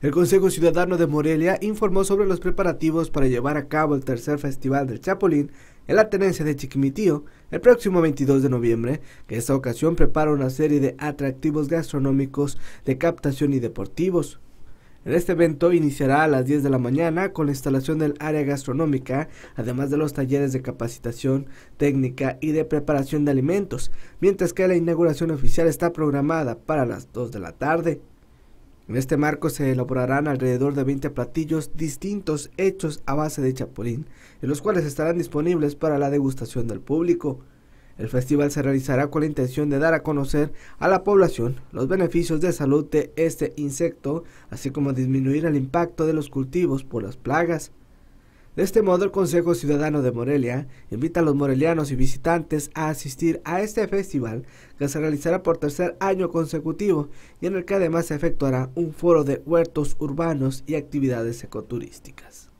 El Consejo Ciudadano de Morelia informó sobre los preparativos para llevar a cabo el tercer Festival del Chapulín en la tenencia de Chiquimitío el próximo 22 de noviembre, que esta ocasión prepara una serie de atractivos gastronómicos de captación y deportivos. este evento iniciará a las 10 de la mañana con la instalación del área gastronómica, además de los talleres de capacitación técnica y de preparación de alimentos, mientras que la inauguración oficial está programada para las 2 de la tarde. En este marco se elaborarán alrededor de 20 platillos distintos hechos a base de chapulín, en los cuales estarán disponibles para la degustación del público. El festival se realizará con la intención de dar a conocer a la población los beneficios de salud de este insecto, así como disminuir el impacto de los cultivos por las plagas. De este modo, el Consejo Ciudadano de Morelia invita a los morelianos y visitantes a asistir a este festival que se realizará por tercer año consecutivo y en el que además se efectuará un foro de huertos urbanos y actividades ecoturísticas.